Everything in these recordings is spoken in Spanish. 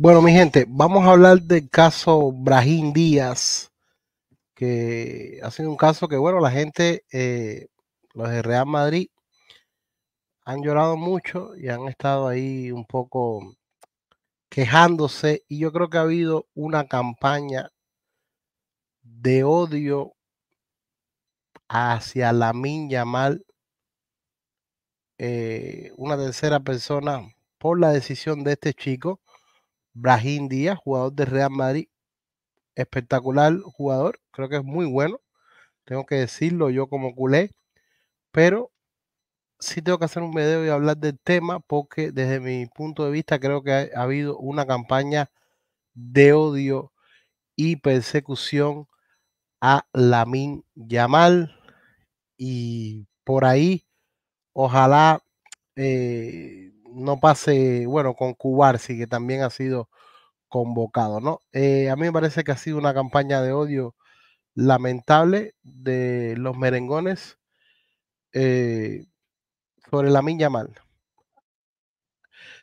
Bueno, mi gente, vamos a hablar del caso Brahim Díaz, que ha sido un caso que, bueno, la gente, eh, los de Real Madrid, han llorado mucho y han estado ahí un poco quejándose y yo creo que ha habido una campaña de odio hacia la Minya Mal, eh, una tercera persona, por la decisión de este chico Brahim Díaz, jugador de Real Madrid, espectacular jugador, creo que es muy bueno, tengo que decirlo yo como culé, pero sí tengo que hacer un video y hablar del tema porque desde mi punto de vista creo que ha, habido una campaña de odio y persecución a Lamin Yamal y por ahí ojalá eh, no pase, bueno, con Cubarsi, que también ha sido convocado, ¿no? Eh, a mí me parece que ha sido una campaña de odio lamentable de los merengones eh, sobre la miña mal,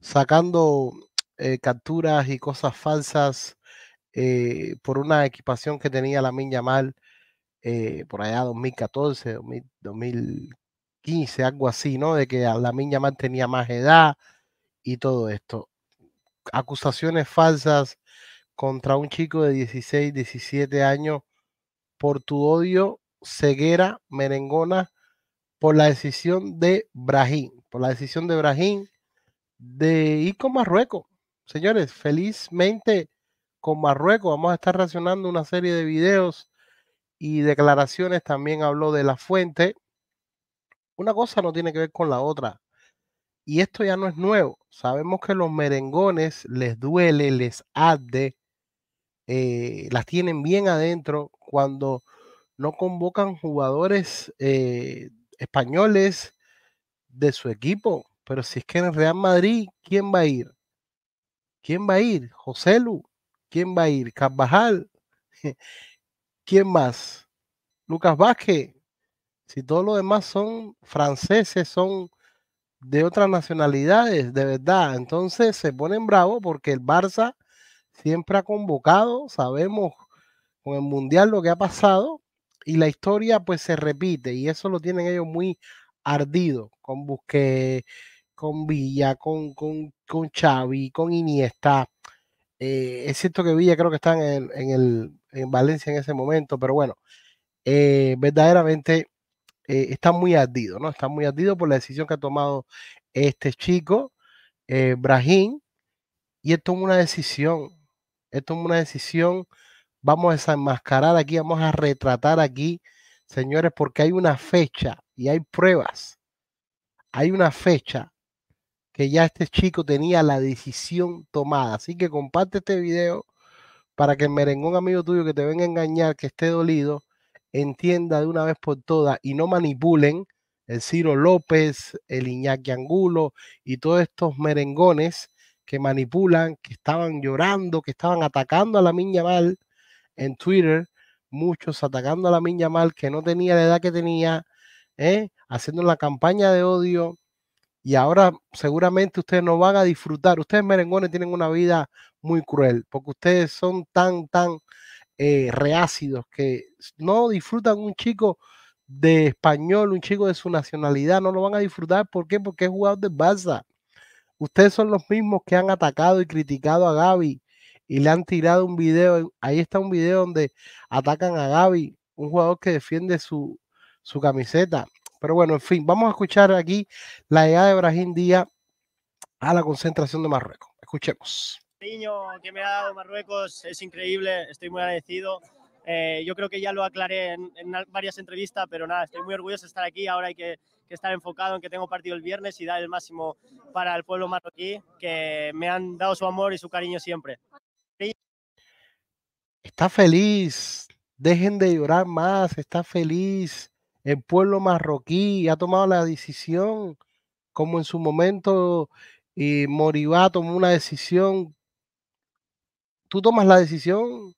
sacando eh, capturas y cosas falsas por una equipación que tenía la miña mal por allá 2014, 2015, algo así, ¿no? De que la miña mal tenía más edad, y todo esto. Acusaciones falsas contra un chico de 16, 17 años por tu odio, ceguera, merengona, por la decisión de Brahim, por la decisión de Brahim de ir con Marruecos. Señores, felizmente con Marruecos vamos a estar reaccionando una serie de videos y declaraciones. También habló de la fuente. Una cosa no tiene que ver con la otra y esto ya no es nuevo. Sabemos que los merengones les duele, les arde, eh, las tienen bien adentro cuando no convocan jugadores eh, españoles de su equipo. Pero si es que en Real Madrid, ¿quién va a ir? ¿Quién va a ir? José Lu. ¿Quién va a ir? Carvajal. ¿Quién más? Lucas Vázquez. Si todos los demás son franceses, son de otras nacionalidades, de verdad. Entonces se ponen bravos porque el Barça siempre ha convocado, sabemos con el Mundial lo que ha pasado y la historia pues se repite y eso lo tienen ellos muy ardido con Busque, con Villa, con, con, con Xavi, con Iniesta. Eh, es cierto que Villa creo que está en, Valencia en ese momento, pero bueno, eh, verdaderamente eh, está muy ardido, ¿no? Está muy ardido por la decisión que ha tomado este chico, eh, Brahim, y esto es una decisión, esto es una decisión, vamos a desenmascarar aquí, vamos a retratar aquí, señores, porque hay una fecha y hay pruebas, hay una fecha que ya este chico tenía la decisión tomada, así que comparte este video para que el merengón amigo tuyo que te venga a engañar, que esté dolido, entienda de una vez por todas y no manipulen el Ciro López, el Iñaki Angulo y todos estos merengones que manipulan, que estaban llorando, que estaban atacando a la Miña Mal en Twitter, muchos atacando a la Miña Mal que no tenía la edad que tenía, ¿eh? haciendo la campaña de odio. Y ahora seguramente ustedes no van a disfrutar. Ustedes merengones tienen una vida muy cruel, porque ustedes son tan, tan, eh, reácidos que no disfrutan un chico de español, un chico de su nacionalidad, no lo van a disfrutar. ¿Por qué? Porque es jugador de Barça. Ustedes son los mismos que han atacado y criticado a Gaby y le han tirado un video. Ahí está un video donde atacan a Gaby, un jugador que defiende su, su camiseta. Pero bueno, en fin, vamos a escuchar aquí la idea de Brahim Díaz a la concentración de Marruecos. Escuchemos cariño que me ha dado Marruecos es increíble, estoy muy agradecido. Eh, yo creo que ya lo aclaré en, varias entrevistas, pero nada, estoy muy orgulloso de estar aquí. Ahora hay que, que, estar enfocado en que tengo partido el viernes y dar el máximo para el pueblo marroquí, que me han dado su amor y su cariño siempre. Está feliz, dejen de llorar más, está feliz. El pueblo marroquí ha tomado la decisión, como en su momento y eh, Moribá tomó una decisión tú tomas la decisión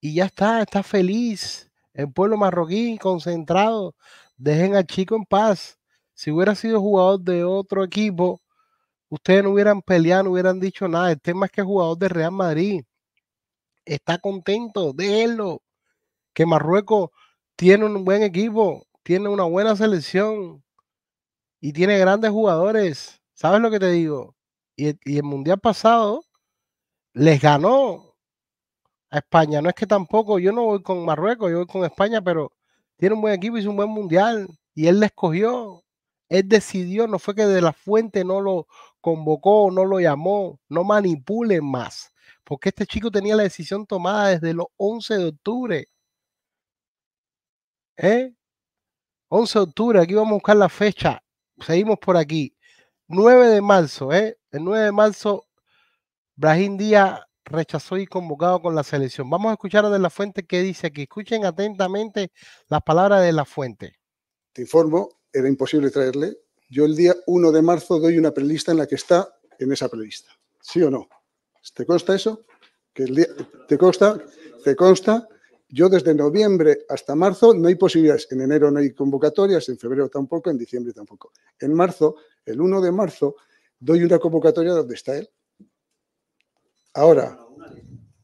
y ya está, está feliz. El pueblo marroquí, concentrado. Dejen al chico en paz. Si hubiera sido jugador de otro equipo, ustedes no hubieran peleado, no hubieran dicho nada. El tema es que jugador de Real Madrid está contento, déjenlo. Que Marruecos tiene un buen equipo, tiene una buena selección y tiene grandes jugadores. ¿Sabes lo que te digo? Y y el mundial pasado, les ganó a España. No es que tampoco, yo no voy con Marruecos, yo voy con España, pero tiene un buen equipo, hizo un buen mundial y él la escogió. Él decidió, no fue que de la fuente no lo convocó, no lo llamó, no manipulen más, porque este chico tenía la decisión tomada desde los 11 de octubre. ¿Eh? 11 de octubre, aquí vamos a buscar la fecha. Seguimos por aquí. 9 de marzo, ¿eh? El 9 de marzo Brahim Díaz rechazó y convocado con la selección. Vamos a escuchar a De La Fuente que dice que Escuchen atentamente las palabras de La Fuente. Te informo, era imposible traerle. Yo el día 1 de marzo doy una prelista en la que está en esa prelista. ¿Sí o no? ¿Te consta eso? ¿Te consta? ¿Te consta? Yo desde noviembre hasta marzo no hay posibilidades. En enero no hay convocatorias, en febrero tampoco, en diciembre tampoco. En marzo, el 1 de marzo, doy una convocatoria donde está él Ahora,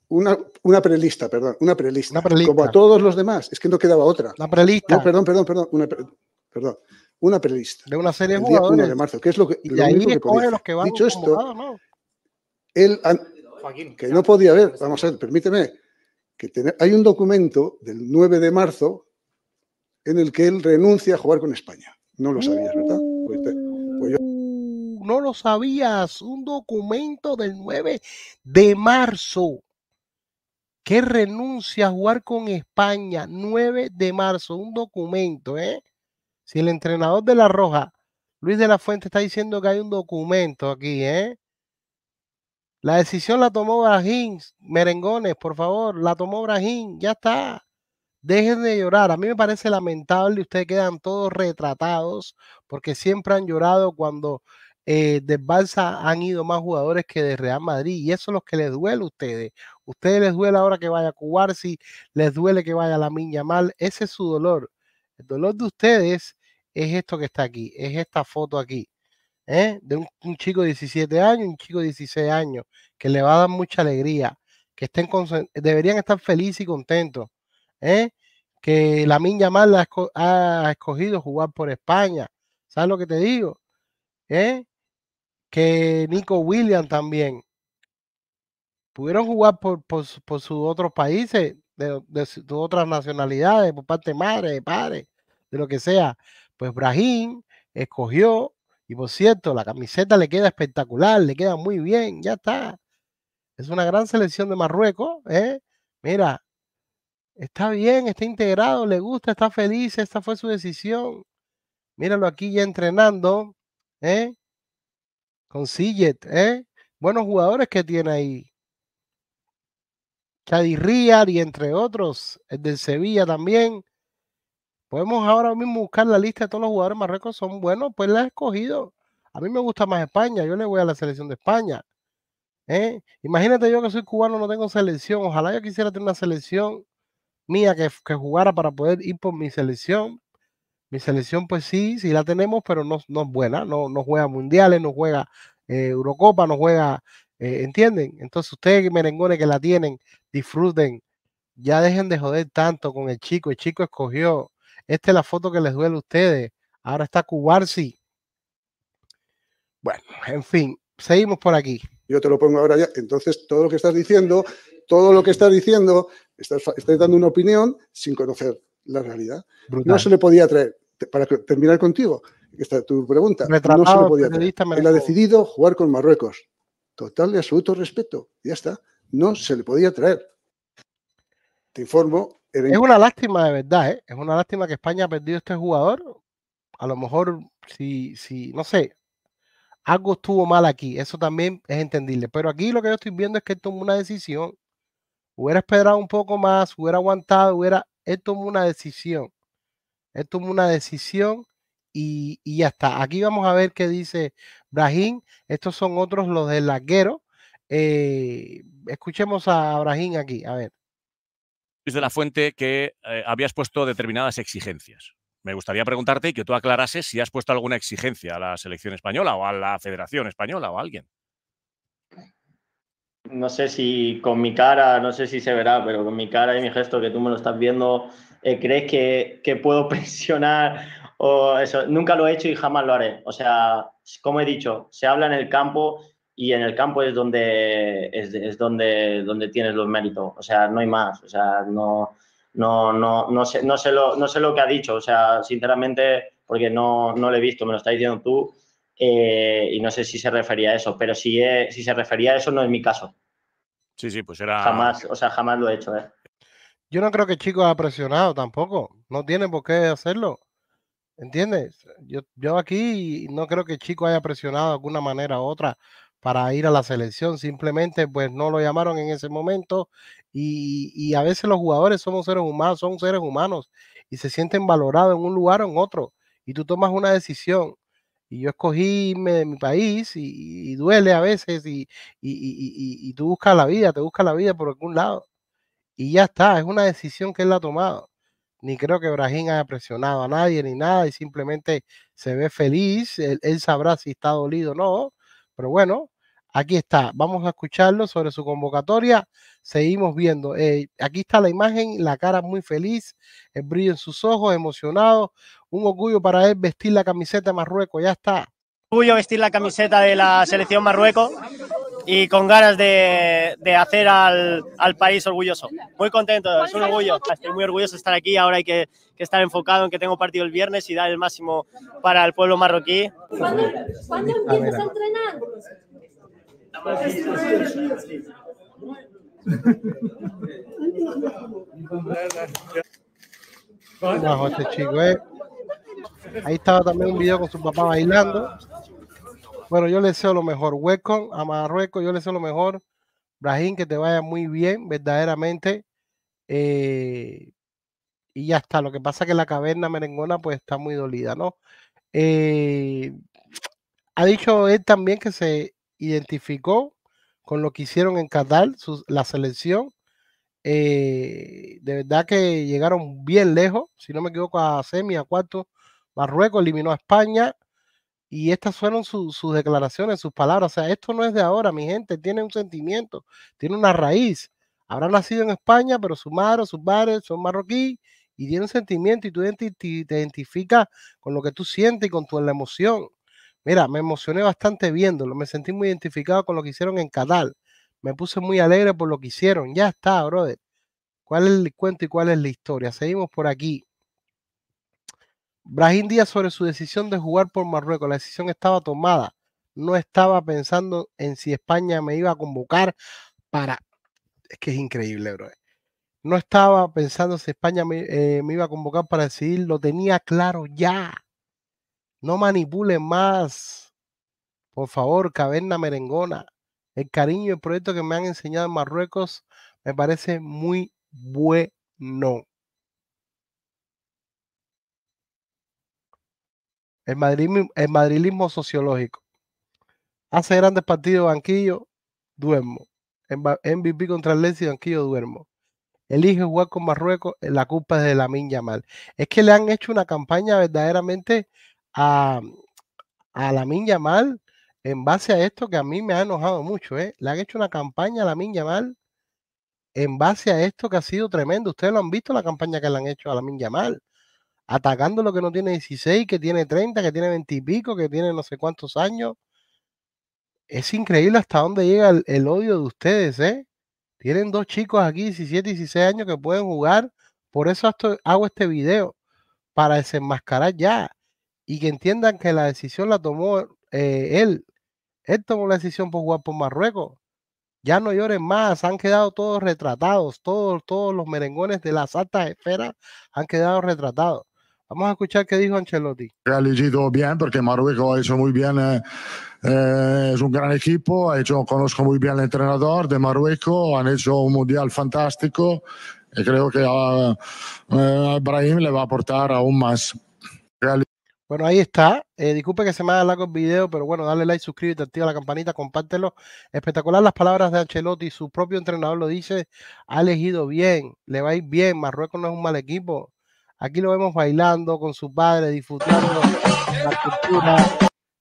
una, una prelista, perdón, una prelista, Como a todos los demás, es que no quedaba otra. La prelista. No, perdón, perdón, perdón, una, perdón, una prelista. De una serie el día 1 de marzo, que es lo que. Y ahí único que los que van Dicho esto, él, que no podía ver vamos a ver, permíteme, que hay un documento del 9 de marzo en el que él renuncia a jugar con España. No lo sabías, ¿verdad? no lo sabías, un documento del 9 de marzo que renuncia a jugar con España 9 de marzo, un documento, ¿eh? Si el entrenador de la Roja, Luis de la Fuente, está diciendo que hay un documento aquí, ¿eh? La decisión la tomó Brahim, merengones, por favor, la tomó Brahim, ya está. Dejen de llorar. A mí me parece lamentable, ustedes quedan todos retratados porque siempre han llorado cuando eh, de del Barça han ido más jugadores que de Real Madrid y eso es lo que les duele a ustedes. Ustedes les duele ahora que vaya a si les duele que vaya a la Miña Mal, ese es su dolor. El dolor de ustedes es esto que está aquí, es esta foto aquí, ¿eh? de un, chico de 17 años, un chico de 16 años, que le va a dar mucha alegría, que estén deberían estar felices y contentos. ¿eh? Que la Miña Mal ha, escogido jugar por España. ¿Sabes lo que te digo? ¿Eh? que Nico William también pudieron jugar por, sus otros países, de, de, sus otras nacionalidades, por parte de madre, de padre, de lo que sea. Pues Brahim escogió, y por cierto, la camiseta le queda espectacular, le queda muy bien, ya está. Es una gran selección de Marruecos, ¿eh? Mira, está bien, está integrado, le gusta, está feliz, esta fue su decisión. Míralo aquí ya entrenando, ¿eh? con Sillet, ¿eh? Buenos jugadores que tiene ahí. Chadirriar y entre otros, el eh, del Sevilla también. Podemos ahora mismo buscar la lista de todos los jugadores marruecos, son buenos, pues la he escogido. A mí me gusta más España, yo le voy a la selección de España. ¿eh? Imagínate yo que soy cubano, no tengo selección. Ojalá yo quisiera tener una selección mía que, que jugara para poder ir por mi selección. Mi selección, pues sí, sí la tenemos, pero no, es buena, no, no juega mundiales, no juega eh, Eurocopa, no juega, eh, ¿entienden? Entonces ustedes merengones que la tienen, disfruten, ya dejen de joder tanto con el chico, el chico escogió, esta es la foto que les duele a ustedes, ahora está Cubarsi. Bueno, en fin, seguimos por aquí. Yo te lo pongo ahora ya, entonces todo lo que estás diciendo, todo lo que estás diciendo, estás, dando una opinión sin conocer la realidad. No se le podía traer para terminar contigo, esta tu pregunta, no se le podía traer, Él ha decidido jugar con Marruecos. Total y absoluto respeto. Ya está. No se le podía traer. Te informo. Es una lástima de verdad, ¿eh? Es una lástima que España ha perdido este jugador. A lo mejor, si, si, no sé, algo estuvo mal aquí. Eso también es entendible. Pero aquí lo que yo estoy viendo es que él tomó una decisión. Hubiera esperado un poco más, hubiera aguantado, hubiera. Él tomó una decisión él tomó una decisión y, y ya está. Aquí vamos a ver qué dice Brahim. Estos son otros los del laguero. Eh, escuchemos a Brahim aquí, a ver. Dice la fuente que eh, habías puesto determinadas exigencias. Me gustaría preguntarte y que tú aclarases si has puesto alguna exigencia a la selección española o a la Federación Española o a alguien. No sé si con mi cara, no sé si se verá, pero con mi cara y mi gesto que tú me lo estás viendo, eh, crees que, puedo presionar o eso. Nunca lo he hecho y jamás lo haré. O sea, como he dicho, se habla en el campo y en el campo es donde es, donde, donde tienes los méritos. O sea, no hay más. O sea, no, no, no, no, sé, no, sé lo, no sé lo que ha dicho. O sea, sinceramente, porque no, no lo he visto, me lo está diciendo tú. Eh, y no sé si se refería a eso, pero si, si se refería a eso no es mi caso. Sí, sí, pues era... Jamás, o sea, jamás lo he hecho, ¿eh? yo no creo que Chico haya presionado tampoco. No tiene por qué hacerlo. ¿Entiendes? Yo, yo aquí no creo que Chico haya presionado de alguna manera u otra para ir a la selección. Simplemente, pues no lo llamaron en ese momento. Y, a veces los jugadores somos seres humanos, son seres humanos y se sienten valorados en un lugar o en otro. Y tú tomas una decisión y yo escogí mi, mi país y, duele a veces y, y, y, tú buscas la vida, te buscas la vida por algún lado y ya está, es una decisión que él ha tomado. Ni creo que Brahim haya presionado a nadie ni nada y simplemente se ve feliz. Él, sabrá si está dolido o no. Pero bueno, aquí está. Vamos a escucharlo sobre su convocatoria. Seguimos viendo. Eh, aquí está la imagen, la cara muy feliz, el brillo en sus ojos, emocionado. Un orgullo para él vestir la camiseta de Marruecos. Ya está. Orgullo vestir la camiseta de la selección Marruecos y con ganas de, hacer al, al, país orgulloso. Muy contento, es un orgullo. Estoy muy orgulloso de estar aquí. Ahora hay que, estar enfocado en que tengo partido el viernes y dar el máximo para el pueblo marroquí. ¿Cuándo, ¿cuándo ah, empiezas a entrenar? Buenas noches, chicos. Eh. Ahí estaba también un video con su papá bailando. Bueno, yo le deseo lo mejor. Huesco a Marruecos, yo le deseo lo mejor. Brahim, que te vaya muy bien, verdaderamente. Eh, y ya está. Lo que pasa es que la caverna merengona pues está muy dolida, ¿no? Eh, ha dicho él también que se identificó con lo que hicieron en Qatar, la selección. Eh, de verdad que llegaron bien lejos, si no me equivoco, a semi, a cuarto. Marruecos eliminó a España, y estas fueron sus declaraciones, sus palabras. O sea, esto no es de ahora, mi gente. Tiene un sentimiento, tiene una raíz. Habrá nacido en España, pero su madre, sus padres son marroquíes y tiene un sentimiento y tú te, identificas con lo que tú sientes y con tu la emoción. Mira, me emocioné bastante viéndolo, me sentí muy identificado con lo que hicieron en Catal, Me puse muy alegre por lo que hicieron. Ya está, brother. ¿Cuál es el cuento y cuál es la historia? Seguimos por aquí. Brahim Díaz sobre su decisión de jugar por Marruecos. La decisión estaba tomada. No estaba pensando en si España me iba a convocar para... Es que es increíble, bro. No estaba pensando si España me, eh, iba a convocar para decidir. Lo tenía claro ya. No manipulen más. Por favor, caverna merengona. El cariño y el proyecto que me han enseñado en Marruecos me parece muy bueno. El madrilismo, sociológico. Hace grandes partidos banquillo, duermo. en MVP contra el Leipzig, banquillo, duermo. Elige jugar con Marruecos, eh, la culpa es de la Minya Mal. Es que le han hecho una campaña verdaderamente a, la Minya Mal en base a esto que a mí me ha enojado mucho. ¿eh? Le han hecho una campaña a la Minya Mal en base a esto que ha sido tremendo. Ustedes lo han visto la campaña que le han hecho a la mal atacando lo que no tiene 16, que tiene 30, que tiene 20 y pico, que tiene no sé cuántos años. Es increíble hasta dónde llega el, odio de ustedes, ¿eh? Tienen dos chicos aquí, 17 y 16 años, que pueden jugar. Por eso hago este video, para desenmascarar ya. Y que entiendan que la decisión la tomó eh, él. Él tomó la decisión por jugar por Marruecos. Ya no lloren más, han quedado todos retratados, todos, todos los merengones de las altas esferas han quedado retratados. Vamos a escuchar qué dijo Ancelotti. Ha elegido bien porque Marruecos ha hecho muy bien, eh, eh, es un gran equipo, ha conozco muy bien al entrenador de Marruecos, han hecho un mundial fantástico y creo que a, ah, a eh, Ibrahim le va a aportar aún más. Bueno, ahí está. disculpe que se me haga largo el video, pero bueno, dale like, suscríbete, activa la campanita, compártelo. Espectacular las palabras de Ancelotti. Su propio entrenador lo dice, ha elegido bien, le va a ir bien. Marruecos no es un mal equipo. Aquí lo vemos bailando con su padre, disfrutando la cultura.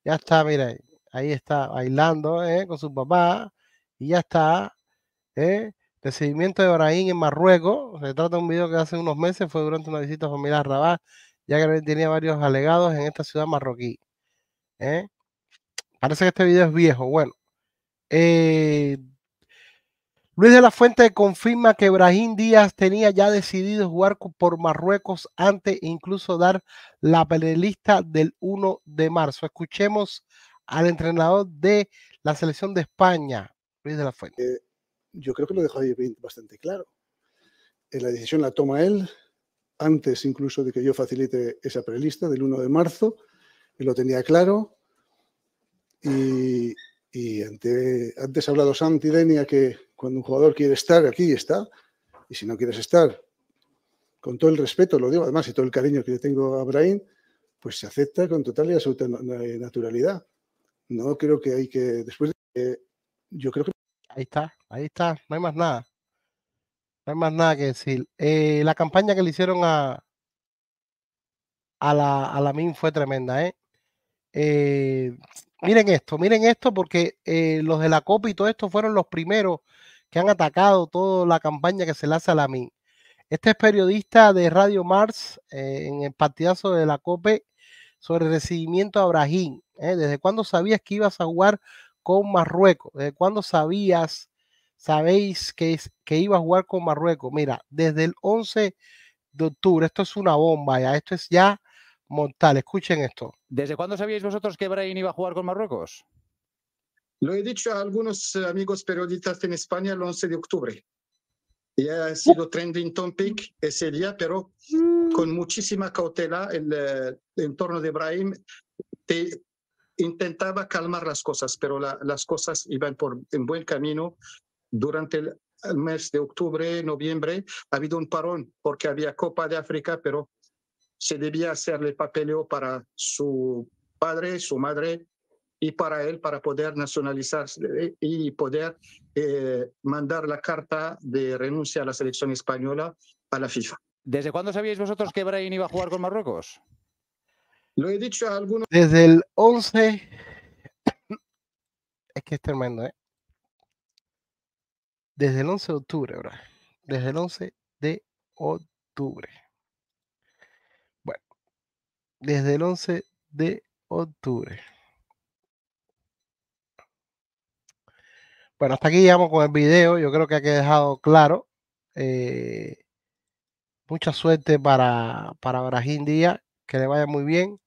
Ya está, mira, ahí está bailando eh, con su papá y ya está. ¿eh? Recibimiento de Brahim en Marruecos. Se trata de un video que hace unos meses fue durante una visita familiar a Rabat, ya que tenía varios alegados en esta ciudad marroquí. Eh. Parece que este video es viejo. Bueno, eh, Luis de la Fuente confirma que Brahim Díaz tenía ya decidido jugar por Marruecos antes e incluso dar la prelista del 1 de marzo. Escuchemos al entrenador de la selección de España, Luis de la Fuente. Eh, yo creo que lo dejó ahí bastante claro. Eh, la decisión la toma él antes incluso de que yo facilite esa prelista del 1 de marzo. Él lo tenía claro. Y, antes ha hablado Santi Denia que cuando un jugador quiere estar aquí, está. Y si no quieres estar, con todo el respeto, lo digo además y todo el cariño que le tengo a Brain, pues se acepta con total y absoluta naturalidad. No creo que hay que. Después de. Yo creo que. Ahí está, ahí está, no hay más nada. No hay más nada que decir. Eh, la campaña que le hicieron a. A la, a la MIN fue tremenda, ¿eh? Eh, Miren esto, miren esto, porque eh, los de la COPA y todo esto fueron los primeros que han atacado toda la campaña que se le hace a MIN. Este es periodista de Radio Mars eh, en el partidazo de la COPE sobre el recibimiento a Brahim. Eh, ¿Desde cuándo sabías que ibas a jugar con Marruecos? ¿Desde cuándo sabías, sabéis que, que iba a jugar con Marruecos? Mira, desde el 11 de octubre, esto es una bomba, ya, esto es ya Montal. Escuchen esto. ¿Desde cuándo sabíais vosotros que Brahim iba a jugar con Marruecos? Lo he dicho a algunos eh, amigos periodistas en España el 11 de octubre. Y ha sido trending topic ese día, pero con mm. muchísima cautela el, eh, torno entorno de Brahim te intentaba calmar las cosas, pero las cosas iban por en buen camino. Durante el, mes de octubre, noviembre, ha habido un parón porque había Copa de África, pero se debía hacerle papeleo para su padre, su madre y para él para poder nacionalizarse eh, y poder eh, mandar la carta de renuncia a la selección española a la FIFA. ¿Desde cuándo sabíais vosotros que Brian iba a jugar con Marruecos? Lo he dicho a algunos. Desde el 11. es que es tremendo, ¿eh? Desde el 11 de octubre, ¿verdad? Desde el 11 de octubre desde el 11 de octubre. Bueno, hasta aquí llegamos con el video. Yo creo que ha dejado claro. Eh, mucha suerte para, para Brajín Díaz. Que le vaya muy bien.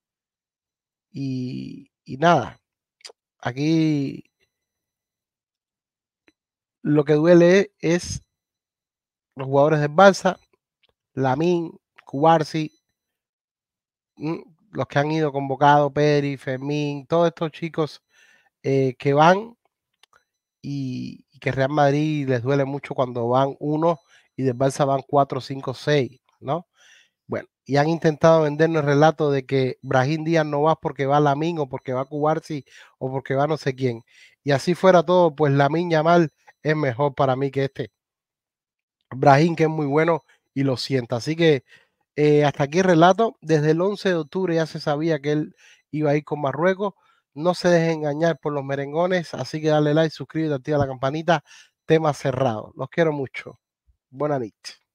Y, nada, aquí lo que duele es los jugadores del Balsa, Lamin, Cubarsi, Mm, los que han ido convocados, Peri, Fermín, todos estos chicos eh, que van y, que Real Madrid les duele mucho cuando van uno y del Barça van cuatro, cinco, seis, ¿no? Bueno, y han intentado vendernos el relato de que Brahim Díaz no va porque va a Lamin o porque va a Cubarsi o porque va no sé quién. Y así fuera todo, pues Lamin Yamal es mejor para mí que este. Brahim, que es muy bueno y lo sienta. Así que eh, hasta aquí el relato. Desde el 11 de octubre ya se sabía que él iba a ir con Marruecos. No se dejen engañar por los merengones, así que dale like, suscríbete, activa la campanita. Tema cerrado. Los quiero mucho. buena noches.